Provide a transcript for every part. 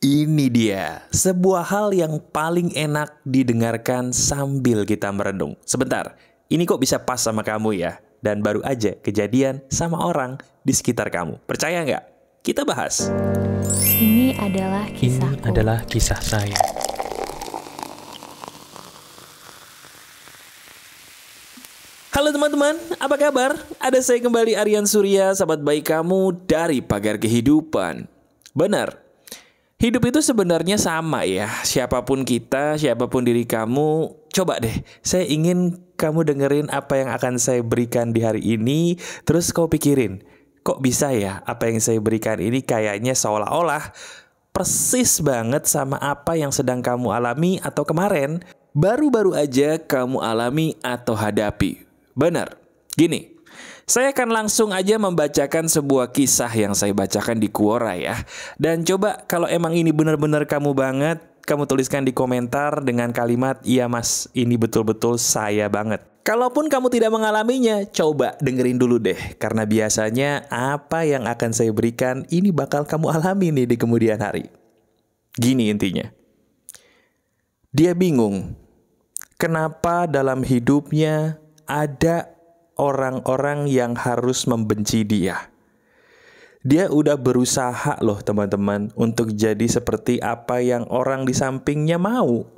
Ini dia, sebuah hal yang paling enak didengarkan sambil kita merenung. Sebentar, ini kok bisa pas sama kamu ya? Dan baru aja kejadian sama orang di sekitar kamu. Percaya nggak? Kita bahas. Ini adalah kisah. Ini adalah kisah saya. Halo teman-teman, apa kabar? Ada saya kembali Aryan Surya, sahabat baik kamu dari Pagar Kehidupan. Benar, Hidup itu sebenarnya sama ya, siapapun kita, siapapun diri kamu, coba deh, saya ingin kamu dengerin apa yang akan saya berikan di hari ini, terus kau pikirin, kok bisa ya apa yang saya berikan ini kayaknya seolah-olah persis banget sama apa yang sedang kamu alami atau kemarin, baru-baru aja kamu alami atau hadapi. Benar, gini, saya akan langsung aja membacakan sebuah kisah yang saya bacakan di Quora ya. Dan coba kalau emang ini benar-benar kamu banget, kamu tuliskan di komentar dengan kalimat, iya mas, ini betul-betul saya banget. Kalaupun kamu tidak mengalaminya, coba dengerin dulu deh. Karena biasanya apa yang akan saya berikan, ini bakal kamu alami nih di kemudian hari. Gini intinya. Dia bingung, kenapa dalam hidupnya ada orang-orang yang harus membenci dia. Dia udah berusaha loh teman-teman untuk jadi seperti apa yang orang di sampingnya mau.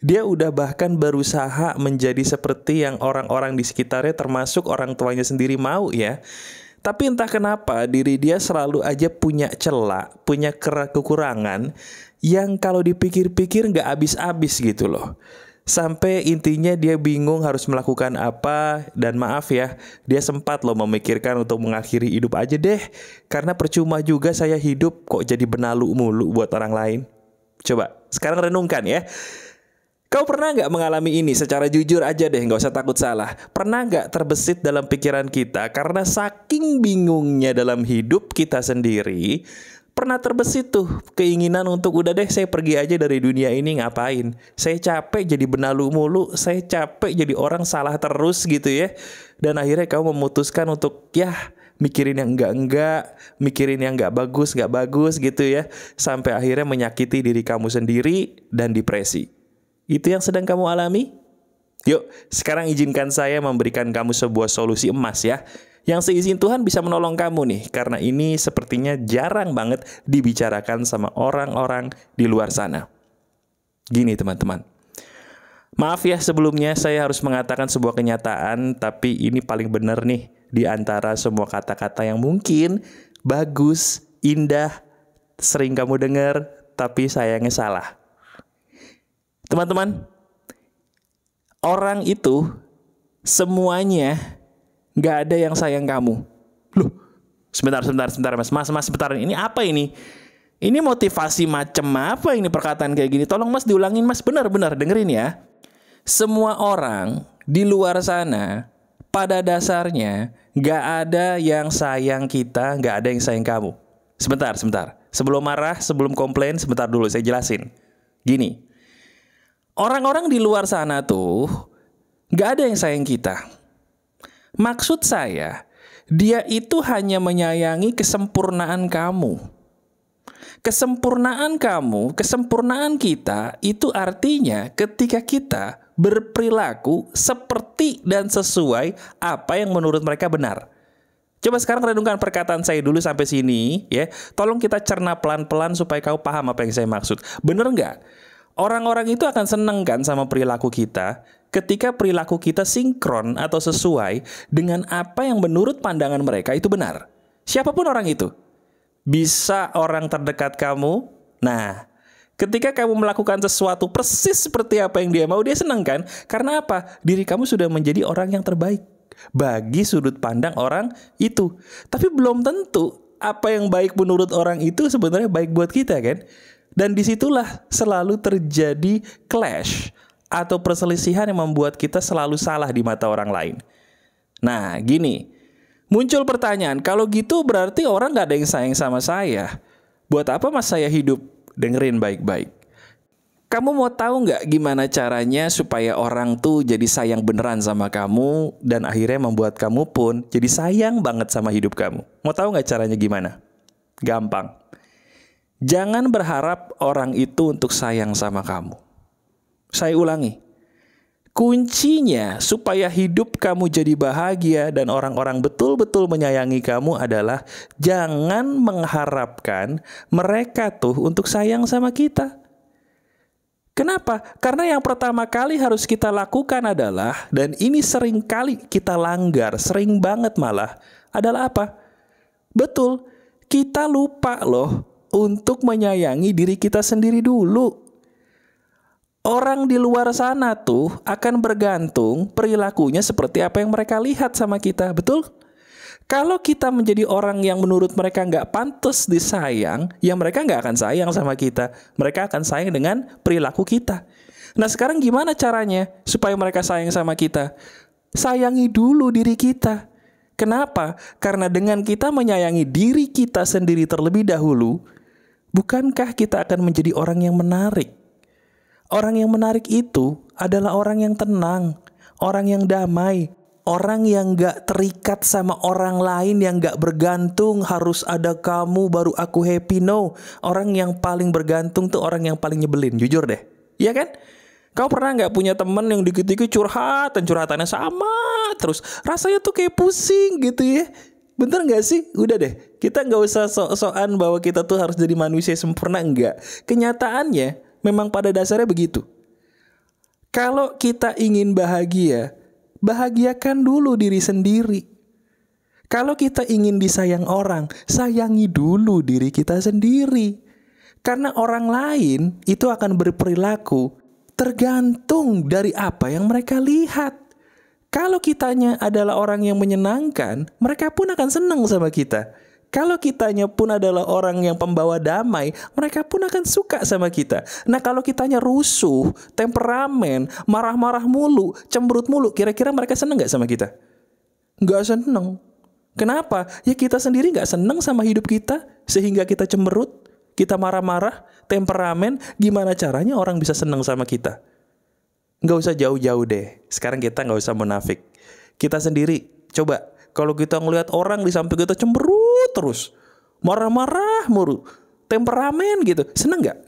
Dia udah bahkan berusaha menjadi seperti yang orang-orang di sekitarnya termasuk orang tuanya sendiri mau ya. Tapi entah kenapa diri dia selalu aja punya celak, punya kekurangan yang kalau dipikir-pikir nggak habis-habis gitu loh sampai intinya dia bingung harus melakukan apa dan maaf ya, dia sempat loh memikirkan untuk mengakhiri hidup aja deh karena percuma juga saya hidup kok jadi benalu mulu buat orang lain. Coba sekarang renungkan ya. Kau pernah nggak mengalami ini secara jujur aja deh, nggak usah takut salah. Pernah nggak terbesit dalam pikiran kita karena saking bingungnya dalam hidup kita sendiri, pernah terbesit tuh keinginan untuk udah deh saya pergi aja dari dunia ini ngapain. Saya capek jadi benalu mulu, saya capek jadi orang salah terus gitu ya. Dan akhirnya kamu memutuskan untuk ya mikirin yang enggak-enggak, mikirin yang enggak bagus, enggak bagus gitu ya. Sampai akhirnya menyakiti diri kamu sendiri dan depresi. Itu yang sedang kamu alami? Yuk, sekarang izinkan saya memberikan kamu sebuah solusi emas ya yang seizin Tuhan bisa menolong kamu nih, karena ini sepertinya jarang banget dibicarakan sama orang-orang di luar sana. Gini teman-teman, Maaf ya sebelumnya saya harus mengatakan sebuah kenyataan, tapi ini paling benar nih di antara semua kata-kata yang mungkin bagus, indah, sering kamu dengar, tapi sayangnya salah. Teman-teman, orang itu semuanya nggak ada yang sayang kamu. Loh, sebentar, sebentar, sebentar, mas, mas, mas, sebentar. Ini apa ini? Ini motivasi macam apa ini perkataan kayak gini? Tolong mas diulangin mas, benar-benar dengerin ya. Semua orang di luar sana pada dasarnya nggak ada yang sayang kita, nggak ada yang sayang kamu. Sebentar, sebentar. Sebelum marah, sebelum komplain, sebentar dulu saya jelasin. Gini, orang-orang di luar sana tuh nggak ada yang sayang kita Maksud saya, dia itu hanya menyayangi kesempurnaan kamu. Kesempurnaan kamu, kesempurnaan kita itu artinya ketika kita berperilaku seperti dan sesuai apa yang menurut mereka benar. Coba sekarang renungkan perkataan saya dulu sampai sini ya. Tolong kita cerna pelan-pelan supaya kau paham apa yang saya maksud. Bener nggak? Orang-orang itu akan seneng kan sama perilaku kita ketika perilaku kita sinkron atau sesuai dengan apa yang menurut pandangan mereka itu benar. Siapapun orang itu. Bisa orang terdekat kamu. Nah, ketika kamu melakukan sesuatu persis seperti apa yang dia mau, dia senang kan? Karena apa? Diri kamu sudah menjadi orang yang terbaik bagi sudut pandang orang itu. Tapi belum tentu apa yang baik menurut orang itu sebenarnya baik buat kita kan? Dan disitulah selalu terjadi clash atau perselisihan yang membuat kita selalu salah di mata orang lain. Nah, gini, muncul pertanyaan, kalau gitu berarti orang nggak ada yang sayang sama saya. Buat apa mas saya hidup? Dengerin baik-baik. Kamu mau tahu nggak gimana caranya supaya orang tuh jadi sayang beneran sama kamu dan akhirnya membuat kamu pun jadi sayang banget sama hidup kamu? Mau tahu nggak caranya gimana? Gampang. Jangan berharap orang itu untuk sayang sama kamu. Saya ulangi. Kuncinya supaya hidup kamu jadi bahagia dan orang-orang betul-betul menyayangi kamu adalah jangan mengharapkan mereka tuh untuk sayang sama kita. Kenapa? Karena yang pertama kali harus kita lakukan adalah dan ini sering kali kita langgar, sering banget malah adalah apa? Betul, kita lupa loh untuk menyayangi diri kita sendiri dulu. Orang di luar sana tuh akan bergantung perilakunya seperti apa yang mereka lihat sama kita, betul? Kalau kita menjadi orang yang menurut mereka nggak pantas disayang, ya mereka nggak akan sayang sama kita. Mereka akan sayang dengan perilaku kita. Nah sekarang gimana caranya supaya mereka sayang sama kita? Sayangi dulu diri kita. Kenapa? Karena dengan kita menyayangi diri kita sendiri terlebih dahulu, bukankah kita akan menjadi orang yang menarik? Orang yang menarik itu adalah orang yang tenang, orang yang damai, orang yang gak terikat sama orang lain yang gak bergantung harus ada kamu baru aku happy no orang yang paling bergantung tuh orang yang paling nyebelin jujur deh iya kan Kau pernah gak punya temen yang dikit-dikit curhat dan curhatannya sama terus rasanya tuh kayak pusing gitu ya Bener gak sih? Udah deh, kita nggak usah sok-sokan bahwa kita tuh harus jadi manusia sempurna enggak. Kenyataannya, Memang pada dasarnya begitu. Kalau kita ingin bahagia, bahagiakan dulu diri sendiri. Kalau kita ingin disayang orang, sayangi dulu diri kita sendiri. Karena orang lain itu akan berperilaku tergantung dari apa yang mereka lihat. Kalau kitanya adalah orang yang menyenangkan, mereka pun akan senang sama kita. Kalau kitanya pun adalah orang yang pembawa damai, mereka pun akan suka sama kita. Nah, kalau kitanya rusuh, temperamen, marah-marah mulu, cemberut mulu, kira-kira mereka seneng nggak sama kita? Nggak seneng. Kenapa? Ya kita sendiri nggak seneng sama hidup kita, sehingga kita cemberut, kita marah-marah, temperamen. Gimana caranya orang bisa seneng sama kita? Nggak usah jauh-jauh deh. Sekarang kita nggak usah munafik. Kita sendiri, coba kalau kita ngelihat orang di samping kita cemberut, terus. Marah-marah muru Temperamen gitu. Seneng nggak?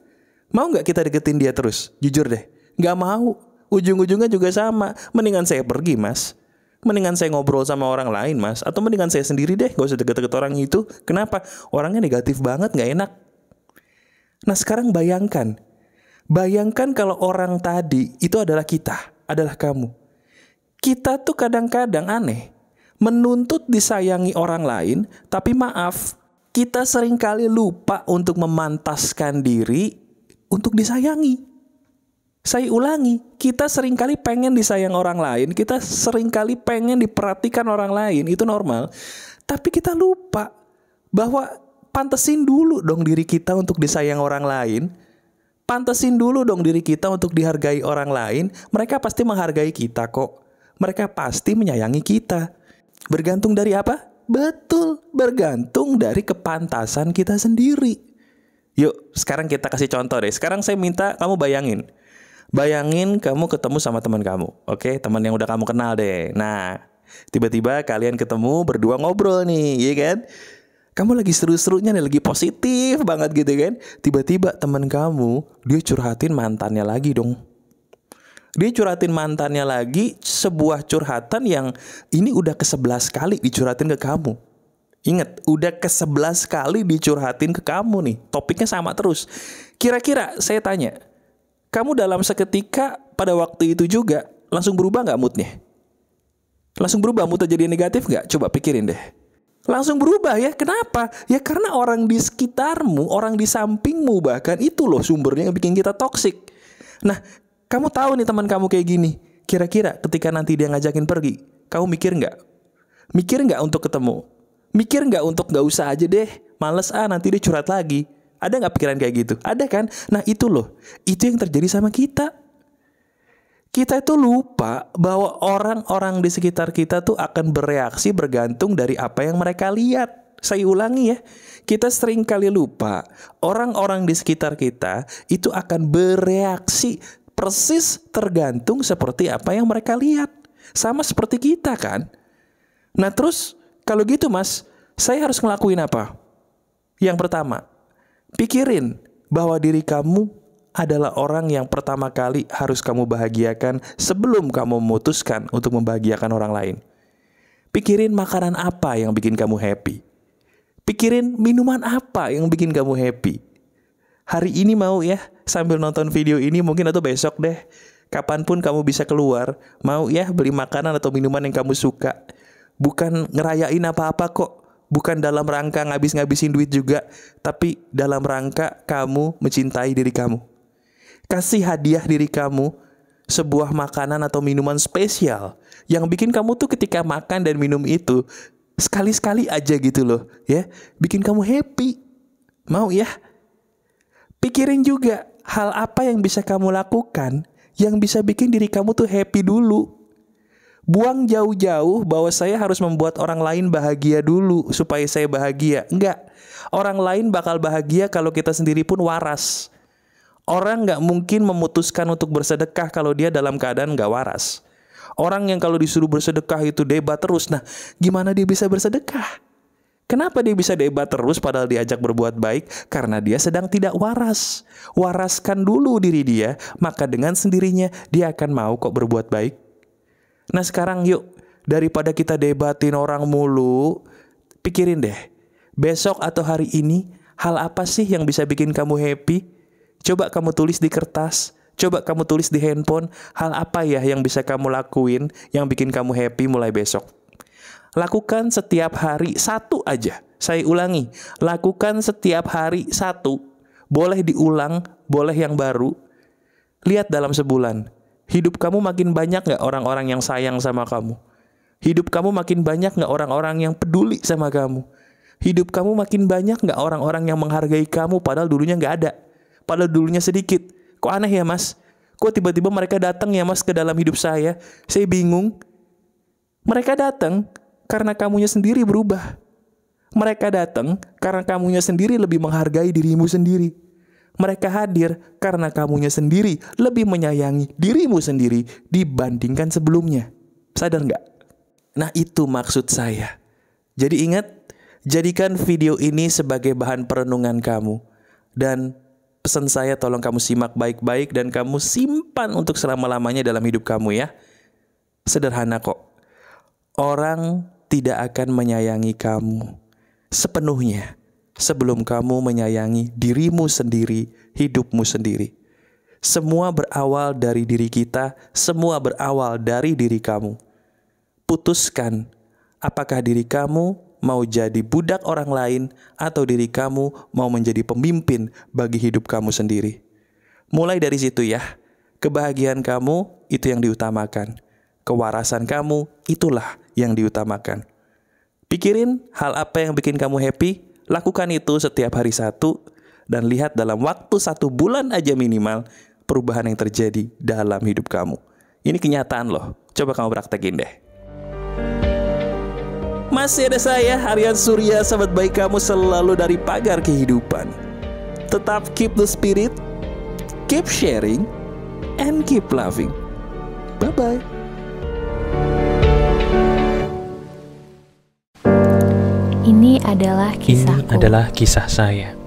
Mau nggak kita deketin dia terus? Jujur deh. Nggak mau. Ujung-ujungnya juga sama. Mendingan saya pergi mas. Mendingan saya ngobrol sama orang lain mas. Atau mendingan saya sendiri deh. Gak usah deket-deket orang itu. Kenapa? Orangnya negatif banget nggak enak. Nah sekarang bayangkan. Bayangkan kalau orang tadi itu adalah kita. Adalah kamu. Kita tuh kadang-kadang aneh menuntut disayangi orang lain, tapi maaf, kita seringkali lupa untuk memantaskan diri untuk disayangi. Saya ulangi, kita seringkali pengen disayang orang lain, kita seringkali pengen diperhatikan orang lain, itu normal. Tapi kita lupa bahwa pantesin dulu dong diri kita untuk disayang orang lain. Pantesin dulu dong diri kita untuk dihargai orang lain. Mereka pasti menghargai kita kok. Mereka pasti menyayangi kita. Bergantung dari apa? Betul, bergantung dari kepantasan kita sendiri. Yuk, sekarang kita kasih contoh deh. Sekarang saya minta kamu bayangin. Bayangin kamu ketemu sama teman kamu. Oke, teman yang udah kamu kenal deh. Nah, tiba-tiba kalian ketemu berdua ngobrol nih, iya kan? Kamu lagi seru-serunya nih, lagi positif banget gitu kan? Tiba-tiba teman kamu dia curhatin mantannya lagi dong. Dia curhatin mantannya lagi sebuah curhatan yang ini udah ke sebelas kali dicuratin ke kamu. Ingat, udah ke sebelas kali dicurhatin ke kamu nih. Topiknya sama terus. Kira-kira saya tanya, kamu dalam seketika pada waktu itu juga langsung berubah nggak moodnya? Langsung berubah moodnya jadi negatif nggak? Coba pikirin deh. Langsung berubah ya, kenapa? Ya karena orang di sekitarmu, orang di sampingmu bahkan itu loh sumbernya yang bikin kita toksik. Nah, kamu tahu nih teman kamu kayak gini. Kira-kira ketika nanti dia ngajakin pergi, kamu mikir nggak? Mikir nggak untuk ketemu? Mikir nggak untuk nggak usah aja deh, males ah nanti dia curhat lagi. Ada nggak pikiran kayak gitu? Ada kan? Nah itu loh, itu yang terjadi sama kita. Kita itu lupa bahwa orang-orang di sekitar kita tuh akan bereaksi bergantung dari apa yang mereka lihat. Saya ulangi ya, kita sering kali lupa orang-orang di sekitar kita itu akan bereaksi persis tergantung seperti apa yang mereka lihat. Sama seperti kita kan. Nah terus kalau gitu mas, saya harus ngelakuin apa? Yang pertama, pikirin bahwa diri kamu adalah orang yang pertama kali harus kamu bahagiakan sebelum kamu memutuskan untuk membahagiakan orang lain. Pikirin makanan apa yang bikin kamu happy. Pikirin minuman apa yang bikin kamu happy. Hari ini mau ya, sambil nonton video ini mungkin atau besok deh. Kapanpun kamu bisa keluar, mau ya beli makanan atau minuman yang kamu suka. Bukan ngerayain apa-apa kok, bukan dalam rangka ngabis-ngabisin duit juga, tapi dalam rangka kamu mencintai diri kamu. Kasih hadiah diri kamu sebuah makanan atau minuman spesial yang bikin kamu tuh ketika makan dan minum itu sekali-sekali aja gitu loh, ya. Bikin kamu happy. Mau ya? Pikirin juga hal apa yang bisa kamu lakukan yang bisa bikin diri kamu tuh happy dulu. Buang jauh-jauh bahwa saya harus membuat orang lain bahagia dulu supaya saya bahagia. Enggak. Orang lain bakal bahagia kalau kita sendiri pun waras. Orang nggak mungkin memutuskan untuk bersedekah kalau dia dalam keadaan nggak waras. Orang yang kalau disuruh bersedekah itu debat terus. Nah, gimana dia bisa bersedekah? Kenapa dia bisa debat terus padahal diajak berbuat baik? Karena dia sedang tidak waras. Waraskan dulu diri dia, maka dengan sendirinya dia akan mau kok berbuat baik. Nah sekarang yuk, daripada kita debatin orang mulu, pikirin deh, besok atau hari ini, hal apa sih yang bisa bikin kamu happy? Coba kamu tulis di kertas, Coba kamu tulis di handphone, hal apa ya yang bisa kamu lakuin yang bikin kamu happy mulai besok. Lakukan setiap hari satu aja. Saya ulangi, lakukan setiap hari satu. Boleh diulang, boleh yang baru. Lihat dalam sebulan, hidup kamu makin banyak nggak orang-orang yang sayang sama kamu? Hidup kamu makin banyak nggak orang-orang yang peduli sama kamu? Hidup kamu makin banyak nggak orang-orang yang menghargai kamu padahal dulunya nggak ada? Padahal dulunya sedikit. Kok aneh ya mas? Kok tiba-tiba mereka datang ya mas ke dalam hidup saya? Saya bingung. Mereka datang, karena kamunya sendiri berubah. Mereka datang karena kamunya sendiri lebih menghargai dirimu sendiri. Mereka hadir karena kamunya sendiri lebih menyayangi dirimu sendiri dibandingkan sebelumnya. Sadar nggak? Nah itu maksud saya. Jadi ingat, jadikan video ini sebagai bahan perenungan kamu. Dan pesan saya tolong kamu simak baik-baik dan kamu simpan untuk selama-lamanya dalam hidup kamu ya. Sederhana kok. Orang tidak akan menyayangi kamu sepenuhnya sebelum kamu menyayangi dirimu sendiri, hidupmu sendiri. Semua berawal dari diri kita, semua berawal dari diri kamu. Putuskan apakah diri kamu mau jadi budak orang lain atau diri kamu mau menjadi pemimpin bagi hidup kamu sendiri. Mulai dari situ ya. Kebahagiaan kamu itu yang diutamakan. Kewarasan kamu itulah yang diutamakan. Pikirin hal apa yang bikin kamu happy, lakukan itu setiap hari satu dan lihat dalam waktu satu bulan aja minimal perubahan yang terjadi dalam hidup kamu. Ini kenyataan loh, coba kamu praktekin deh. Masih ada saya, Aryan Surya, sahabat baik kamu selalu dari pagar kehidupan. Tetap keep the spirit, keep sharing, and keep loving. Bye-bye. adalah kisahku. Ini adalah kisah saya.